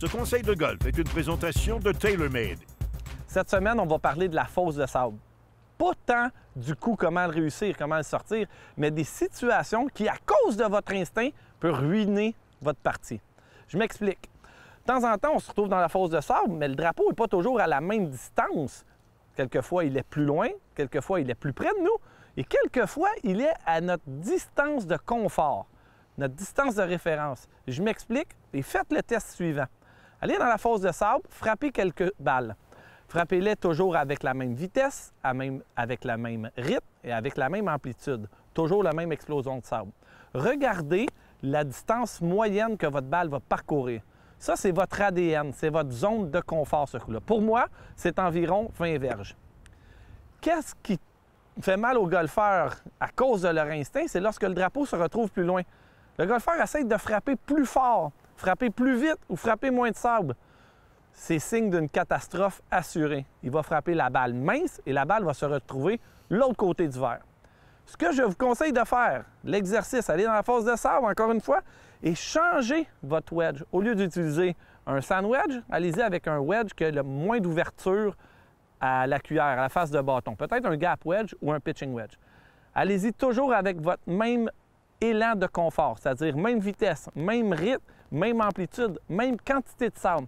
Ce conseil de golf est une présentation de TaylorMade. Cette semaine, on va parler de la fosse de sable. Pas tant du coup comment le réussir, comment le sortir, mais des situations qui, à cause de votre instinct, peuvent ruiner votre partie. Je m'explique. De temps en temps, on se retrouve dans la fosse de sable, mais le drapeau n'est pas toujours à la même distance. Quelquefois, il est plus loin, quelquefois, il est plus près de nous, et quelquefois, il est à notre distance de confort, notre distance de référence. Je m'explique et faites le test suivant. Allez dans la fosse de sable, frappez quelques balles. Frappez-les toujours avec la même vitesse, avec la même rythme et avec la même amplitude. Toujours la même explosion de sable. Regardez la distance moyenne que votre balle va parcourir. Ça, c'est votre ADN, c'est votre zone de confort, ce coup-là. Pour moi, c'est environ 20 verges. Qu'est-ce qui fait mal aux golfeurs à cause de leur instinct? C'est lorsque le drapeau se retrouve plus loin. Le golfeur essaie de frapper plus fort Frapper plus vite ou frapper moins de sable, c'est signe d'une catastrophe assurée. Il va frapper la balle mince et la balle va se retrouver l'autre côté du verre. Ce que je vous conseille de faire, l'exercice, aller dans la fosse de sable encore une fois et changer votre wedge. Au lieu d'utiliser un sand wedge, allez-y avec un wedge qui a le moins d'ouverture à la cuillère, à la face de bâton. Peut-être un gap wedge ou un pitching wedge. Allez-y toujours avec votre même élan de confort, c'est-à-dire même vitesse, même rythme, même amplitude, même quantité de sable.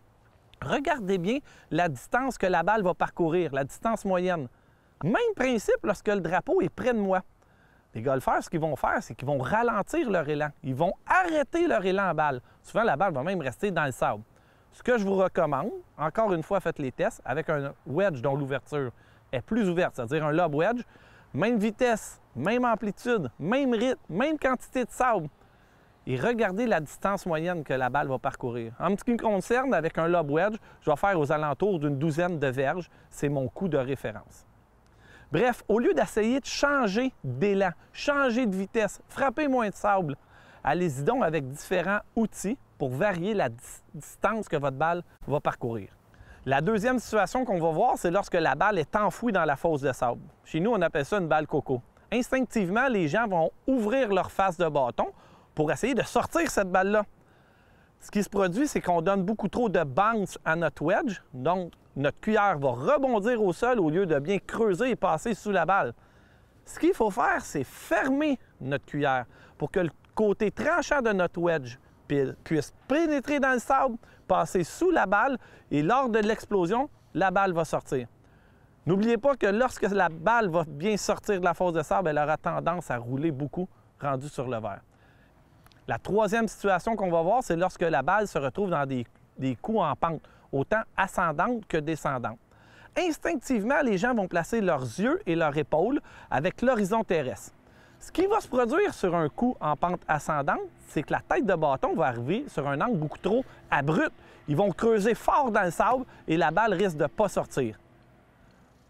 Regardez bien la distance que la balle va parcourir, la distance moyenne. Même principe lorsque le drapeau est près de moi. Les golfeurs, ce qu'ils vont faire, c'est qu'ils vont ralentir leur élan. Ils vont arrêter leur élan en balle. Souvent, la balle va même rester dans le sable. Ce que je vous recommande, encore une fois, faites les tests avec un wedge dont l'ouverture est plus ouverte, c'est-à-dire un lob wedge. Même vitesse, même amplitude, même rythme, même quantité de sable. Et regardez la distance moyenne que la balle va parcourir. En ce qui me concerne, avec un lob wedge, je vais faire aux alentours d'une douzaine de verges. C'est mon coup de référence. Bref, au lieu d'essayer de changer d'élan, changer de vitesse, frapper moins de sable, allez-y donc avec différents outils pour varier la distance que votre balle va parcourir. La deuxième situation qu'on va voir, c'est lorsque la balle est enfouie dans la fosse de sable. Chez nous, on appelle ça une balle coco instinctivement, les gens vont ouvrir leur face de bâton pour essayer de sortir cette balle-là. Ce qui se produit, c'est qu'on donne beaucoup trop de bounce à notre wedge, donc notre cuillère va rebondir au sol au lieu de bien creuser et passer sous la balle. Ce qu'il faut faire, c'est fermer notre cuillère pour que le côté tranchant de notre wedge puisse pénétrer dans le sable, passer sous la balle et lors de l'explosion, la balle va sortir. N'oubliez pas que lorsque la balle va bien sortir de la fosse de sable, elle aura tendance à rouler beaucoup rendue sur le verre. La troisième situation qu'on va voir, c'est lorsque la balle se retrouve dans des, coups en pente, autant ascendante que descendante. Instinctivement, les gens vont placer leurs yeux et leurs épaules avec l'horizon terrestre. Ce qui va se produire sur un coup en pente ascendante, c'est que la tête de bâton va arriver sur un angle beaucoup trop abrupt. Ils vont creuser fort dans le sable et la balle risque de ne pas sortir.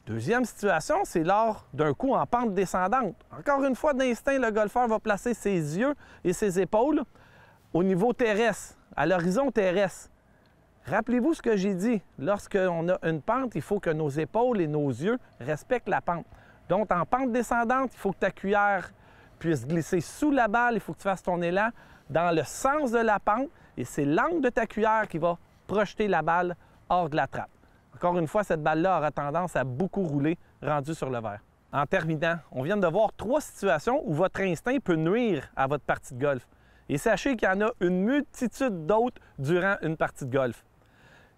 Deuxième situation, c'est lors d'un coup en pente descendante. Encore une fois, d'instinct, le golfeur va placer ses yeux et ses épaules au niveau terrestre, à l'horizon terrestre. Rappelez-vous ce que j'ai dit. Lorsqu'on a une pente, il faut que nos épaules et nos yeux respectent la pente. Donc, en pente descendante, il faut que ta cuillère puisse glisser sous la balle. Il faut que tu fasses ton élan dans le sens de la pente. Et c'est l'angle de ta cuillère qui va projeter la balle hors de la trappe. Encore une fois, cette balle-là aura tendance à beaucoup rouler rendue sur le verre. En terminant, on vient de voir trois situations où votre instinct peut nuire à votre partie de golf. Et sachez qu'il y en a une multitude d'autres durant une partie de golf.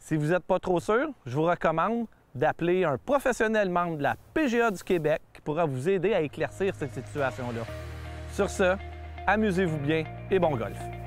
Si vous n'êtes pas trop sûr, je vous recommande d'appeler un professionnel membre de la PGA du Québec qui pourra vous aider à éclaircir cette situation-là. Sur ce, amusez-vous bien et bon golf.